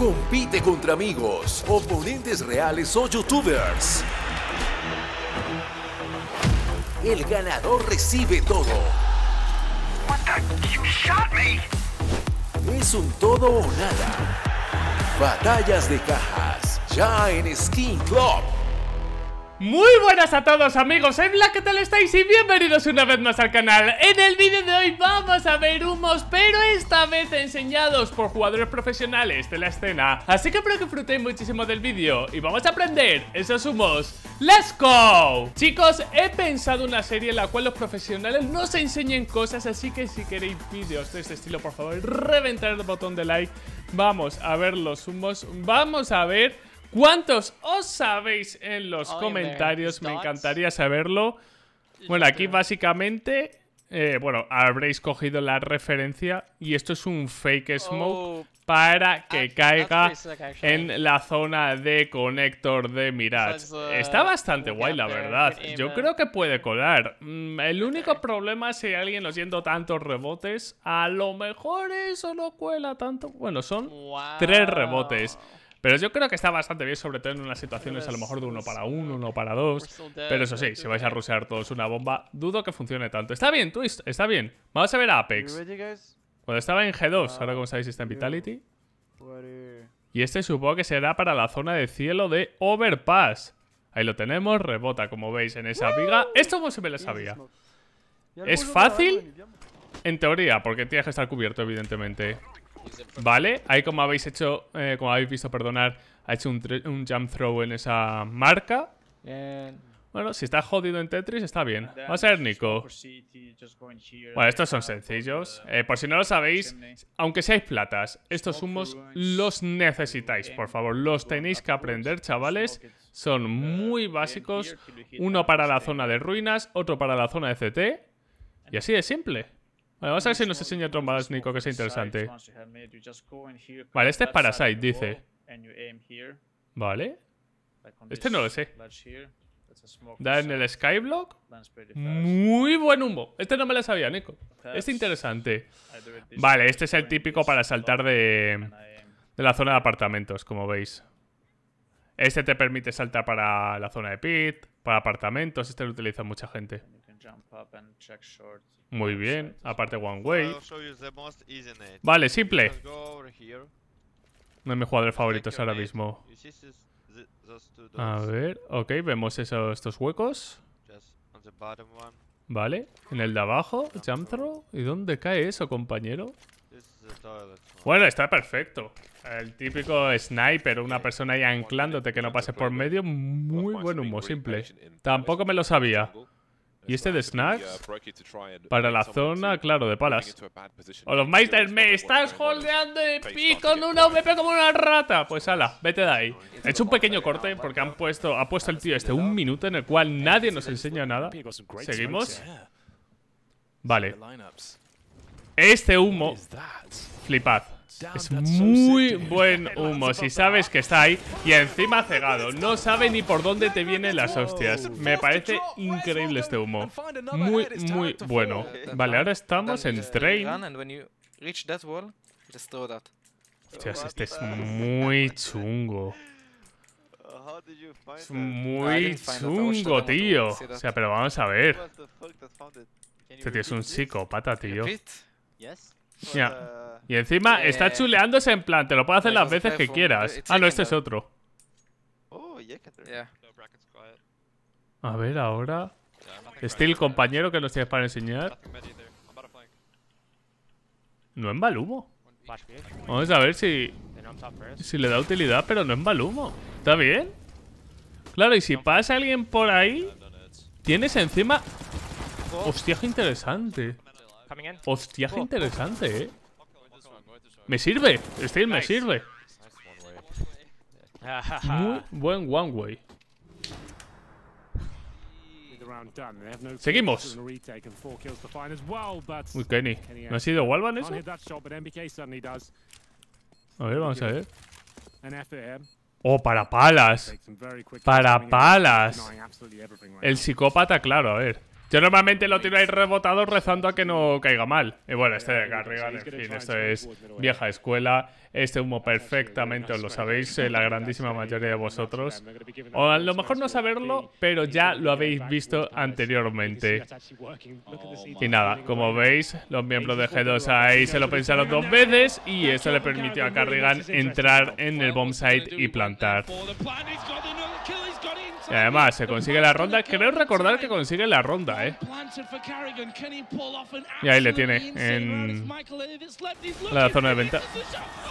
Compite contra amigos, oponentes reales o youtubers. El ganador recibe todo. Es un todo o nada. Batallas de cajas, ya en Skin Club. Muy buenas a todos amigos, soy Black, ¿qué tal estáis? Y bienvenidos una vez más al canal En el vídeo de hoy vamos a ver humos, pero esta vez enseñados por jugadores profesionales de la escena Así que espero que disfrutéis muchísimo del vídeo y vamos a aprender esos humos ¡Let's go! Chicos, he pensado una serie en la cual los profesionales nos enseñen cosas Así que si queréis vídeos de este estilo, por favor, reventar el botón de like Vamos a ver los humos, vamos a ver ¿Cuántos os sabéis en los comentarios? Me encantaría saberlo. Bueno, aquí básicamente eh, bueno, habréis cogido la referencia y esto es un fake smoke oh. para que caiga en la zona de conector de Mirage. Está bastante guay, la verdad. Yo creo que puede colar. Mm, el único problema es si alguien lo yendo tantos rebotes, a lo mejor eso no cuela tanto. Bueno, son tres rebotes. Pero yo creo que está bastante bien, sobre todo en unas situaciones a lo mejor de uno para uno, uno para dos. Pero eso sí, si vais a rusear todos una bomba, dudo que funcione tanto. Está bien, Twist, está bien. Vamos a ver a Apex. Cuando estaba en G2, ah, ahora como sabéis está en Vitality. Y este supongo que será para la zona de cielo de Overpass. Ahí lo tenemos, rebota como veis en esa viga. Esto como se me la sabía. Es fácil, en teoría, porque tienes que estar cubierto evidentemente. Vale, ahí como habéis hecho, eh, como habéis visto, perdonar, ha hecho un, jump throw en esa marca. Bueno, si está jodido en Tetris, está bien. Va a ser Nico. Bueno, estos son sencillos. Uh, eh, por si no lo sabéis, aunque seáis platas, estos humos los necesitáis, por favor. Los tenéis que aprender, chavales. Son uh, muy básicos. Uno para la zona de ruinas, otro para la zona de CT. Y así de simple. Vale, vamos a ver si nos enseña trombas, Nico, que es interesante. Vale, este es Parasite, dice. Vale. Este no lo sé. Da en el Skyblock. Muy buen humo. Este no me lo sabía, Nico. Este interesante. Vale, este es el típico para saltar de, de la zona de apartamentos, como veis. Este te permite saltar para la zona de pit, para apartamentos. Este lo utiliza mucha gente. Muy bien, aparte One Way. Vale, simple. No es mi jugador favorito ahora mismo. A ver, ok, vemos eso, estos huecos. Vale, en el de abajo, jump throw. ¿Y dónde cae eso, compañero? Bueno, está perfecto. El típico sniper, una persona ahí anclándote que no pase por medio. Muy buen humo, simple. Tampoco me lo sabía. Y este de uh, snacks para la zona, claro, de palas. los Olofmeister, me estás holdeando de pico con una VP como una rata. Pues ala, vete de ahí. He hecho un pequeño corte porque uh, han puesto, ha puesto el tío este un minuto en el cual nadie nos enseña nada. Seguimos. Vale. Este humo, flipad. Es muy buen humo si sabes que está ahí y encima cegado. No sabe ni por dónde te vienen las hostias. Me parece increíble este humo. Muy, muy bueno. Vale, ahora estamos en Train. Hostias, este es muy chungo. Uh, es muy chungo, tío. O sea, pero vamos a ver. Este tío es un psicópata, tío. Pues, eh, y encima está eh, chuleándose en plan, te lo puedo hacer las veces que quieras. Ah, no, este es otro. Oh, a ver, ahora... Steel, compañero, que nos tienes para enseñar. No en Balumo. Vamos a ver si... Si le da utilidad, pero no en Balumo. ¿Está bien? Claro, y si pasa alguien por ahí... Tienes encima... Oh. Hostia, qué interesante. Hostia, qué interesante, eh. Me sirve, Steel, me sirve. Muy buen one way. Seguimos. Uy, Kenny. ¿No ha sido Walvan eso? A ver, vamos a ver. Oh, para palas. Para palas. El psicópata, claro, a ver. Yo normalmente lo tiro ahí rebotado rezando a que no caiga mal. Y bueno, este de Carrigan, en fin, esto es vieja escuela. Este humo perfectamente os lo sabéis, eh, la grandísima mayoría de vosotros. O a lo mejor no saberlo, pero ya lo habéis visto anteriormente. Oh y nada, como veis, los miembros de G2 ahí se lo pensaron dos veces y eso le permitió a Carrigan entrar en el bombsite y plantar. Y además, se consigue la ronda. Creo recordar que consigue la ronda, ¿eh? Y ahí le tiene en la zona de venta.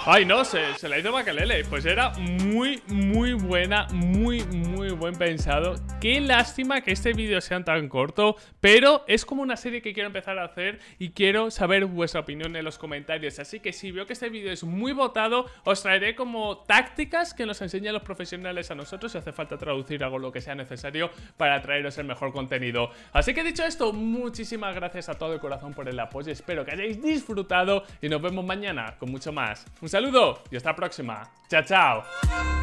Ay, no, se, se la hizo Makalele. Pues era muy, muy buena, muy, muy buen pensado. Qué lástima que este vídeo sea tan corto, pero es como una serie que quiero empezar a hacer y quiero saber vuestra opinión en los comentarios. Así que si veo que este vídeo es muy votado, os traeré como tácticas que nos enseñan los profesionales a nosotros. Si hace falta traducir, algo, lo que sea necesario para traeros el mejor contenido. Así que dicho esto, muchísimas gracias a todo el corazón por el apoyo, espero que hayáis disfrutado y nos vemos mañana con mucho más. Un saludo y hasta la próxima. Chao, chao.